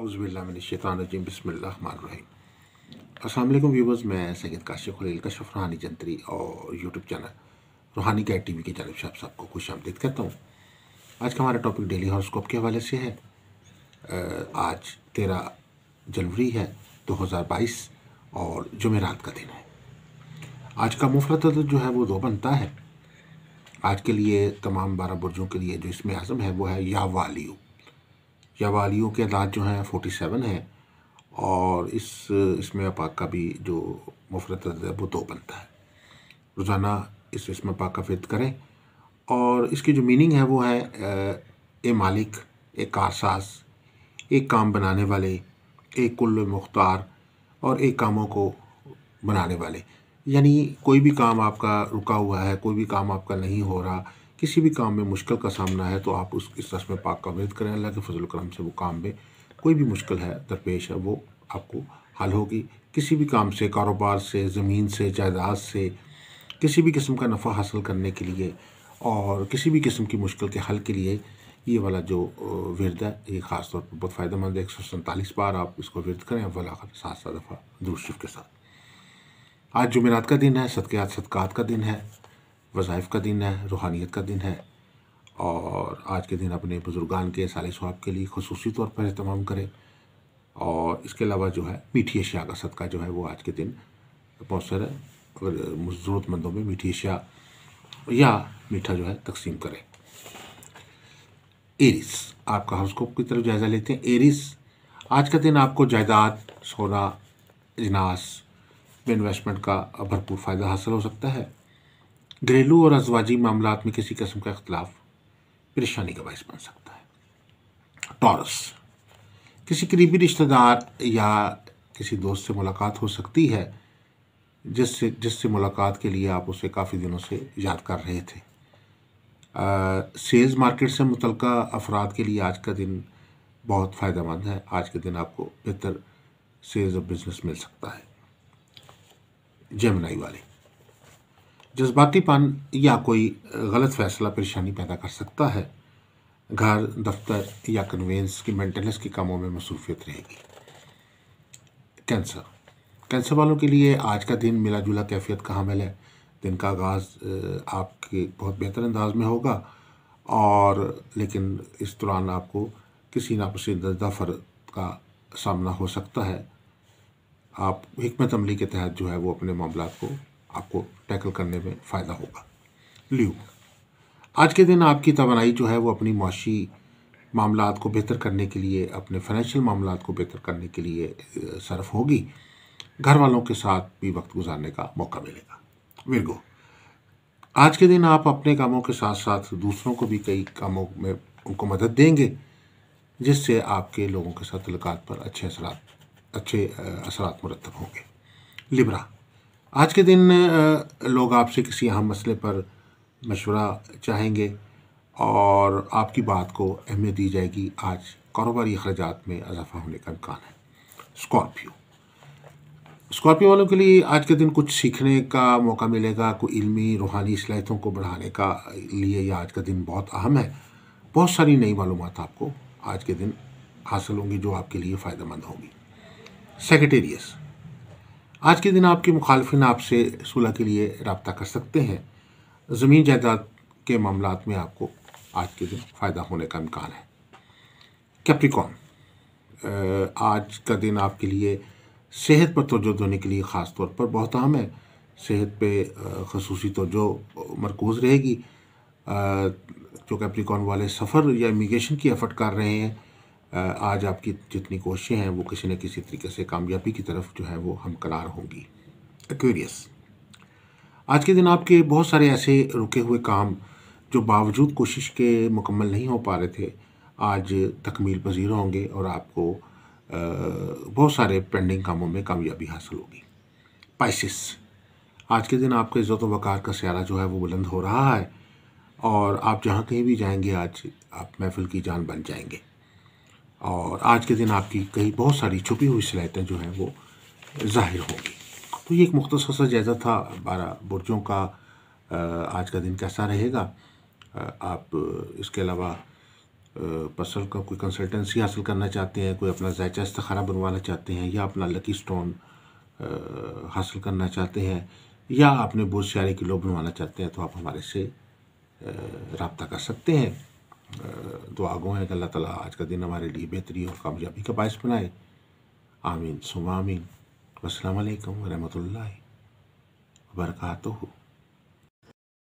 अज़बिल्लाशानजीम बसमीम असल व्यूवर्स मैं सैद काशिफ खलील का रूहानी जंतरी और यूट्यूब चैनल रूहानी गाइड वी की जानब से आप सबको खुश आमदीद करता हूँ आज का हमारा टॉपिक डेली हॉर्स्कोप के हवाले से है आज तेरह जनवरी है दो हज़ार बाईस और जमेरात का दिन है आज का मुफरत जो है वो दो बनता है आज के लिए तमाम बारह बुरजों के लिए जो इसमें आज़म है वो है या वालियू या वालियों के अंदाज जो हैं फोटी सेवन है और इस इसमें पाक का भी जो मुफरत वो दो बनता है रोज़ाना इस इसमें पाक का फिर करें और इसकी जो मीनिंग है वो है ए मालिक ए कारसाज एक काम बनाने वाले एक कुल मुख्तार और एक कामों को बनाने वाले यानी कोई भी काम आपका रुका हुआ है कोई भी काम आपका नहीं हो रहा किसी भी काम में मुश्किल का सामना है तो आप उस इस रस्म पाक का वेद करें अल्लाह के फजल करम से वो काम में कोई भी मुश्किल है दरपेश है वो आपको हल होगी किसी भी काम से कारोबार से ज़मीन से जायदाद से किसी भी किस्म का नफ़ा हासिल करने के लिए और किसी भी किस्म की मुश्किल के हल के लिए ये वाला जो वर्द है ये ख़ास तौर पर बहुत फ़ायदेमंद है एक सौ सैंतालीस बार आप इसको विरद करें वाला सात सात दफ़ा दूर शिफ के साथ आज जुमेरात का दिन है सदक़ात सदक़ात का दिन है वज़ाइफ का दिन है रूहानियत का दिन है और आज के दिन अपने बुज़ुर्गान के साले स्वाब के लिए खसूसी तौर पर अहतमाम करें और इसके अलावा जो है मीठी अशिया का सदका जो है वो आज के दिन बहुत सारे ज़रूरतमंदों में मीठी अशिया या मीठा जो है तकसीम करें एरिस आपका हॉरोस्कोप की तरफ जायज़ा लेते हैं एरिस आज का दिन आपको जायदाद सोना इजनास में इन्वेस्टमेंट का भरपूर फ़ायदा हासिल हो सकता है घरेलू और अजवाजी मामला में किसी किस्म का अख्तिलाफ परेशानी का बायस बन सकता है टॉरस किसी करीबी रिश्तेदार या किसी दोस्त से मुलाकात हो सकती है जिससे जिससे मुलाकात के लिए आप उसे काफ़ी दिनों से याद कर रहे थे सेल्स मार्केट से मुतल अफराद के लिए आज का दिन बहुत फ़ायदेमंद है आज के दिन आपको बेहतर सेल्स और बिज़नेस मिल सकता है जेमनाई वाले जज्बातीपन या कोई गलत फैसला परेशानी पैदा कर सकता है घर दफ्तर या कन्वेंस की मेंटेनेंस के कामों में मसरूफियत रहेगी कैंसर कैंसर वालों के लिए आज का दिन मिला जुला कैफियत का हमल है दिन का आगाज़ आपके बहुत बेहतर अंदाज में होगा और लेकिन इस दौरान आपको किसी नापसंदीदा फ़र्द का सामना हो सकता है आप हमत अमली के तहत जो है वो अपने मामला को आपको टैकल करने में फ़ायदा होगा ल्यू आज के दिन आपकी तोनाई जो है वो अपनी मुशी मामला को बेहतर करने के लिए अपने फाइनेंशियल मामला को बेहतर करने के लिए सर्फ होगी घर वालों के साथ भी वक्त गुजारने का मौका मिलेगा विरगो आज के दिन आप अपने कामों के साथ साथ दूसरों को भी कई कामों में उनको मदद देंगे जिससे आपके लोगों के साथ तलकात पर अच्छे असरा अच्छे असरात मुरतब होंगे लिब्रा आज के दिन लोग आपसे किसी अहम मसले पर मशवरा चाहेंगे और आपकी बात को अहमियत दी जाएगी आज कारोबारी अखराज में इजाफा होने का इम्कान है स्कॉर्पियो स्कॉर्पियो वालों के लिए आज के दिन कुछ सीखने का मौका मिलेगा कोई इल्मी रूहानी सलाहितों को बढ़ाने का लिए यह आज का दिन बहुत अहम है बहुत सारी नई मालूम आपको आज के दिन हासिल होंगी जो आपके लिए फ़ायदेमंद होंगी सेक्रेटेरियस आज के दिन आपके मुखालफन आपसे सुलह के लिए रबता कर सकते हैं ज़मीन जायदाद के मामला में आपको आज के दिन फ़ायदा होने का इम्कान है कैप्रिकॉन आज का दिन आपके लिए सेहत पर तोजो देने के लिए ख़ास तौर पर बहुत अहम है सेहत पे खसूसी तोजो मरकूज़ रहेगी जो कैप्रिकॉन वाले सफ़र या इमिग्रेशन की एफर्ट कर रहे हैं आज आपकी जितनी कोशिशें हैं वो किसी न किसी तरीके से कामयाबी की तरफ जो है वो हमकरार होंगी एक्वेरियस आज के दिन आपके बहुत सारे ऐसे रुके हुए काम जो बावजूद कोशिश के मुकम्मल नहीं हो पा रहे थे आज तकमील पजीर होंगे और आपको बहुत सारे पेंडिंग कामों में कामयाबी हासिल होगी पाइसिस आज के दिन आपके इज़्ज़त वक़ार का स्यारा जो है वो बुलंद हो रहा है और आप जहाँ कहीं भी जाएंगे आज आप महफिल की जान बन जाएंगे और आज के दिन आपकी कई बहुत सारी छुपी हुई सिलाहतें जो हैं वो जाहिर होंगी तो ये एक मुख्तर सा जायज़ा था बारह बुरजों का आज का दिन कैसा रहेगा आप इसके अलावा पसल का कोई कंसल्टेंसी हासिल करना चाहते हैं कोई अपना जायचा इस्तखारा बनवाना चाहते हैं या अपना लकी स्टोन हासिल करना चाहते हैं या अपने बोझ किलो बनवाना चाहते हैं तो आप हमारे से रबता कर सकते हैं दुआ तो गो हैं कि अल्लाह ताला आज का दिन हमारे लिए बेहतरी और कामयाबी का बायस बनाए आमीन सुमामीन असलकम वरहमल वर्का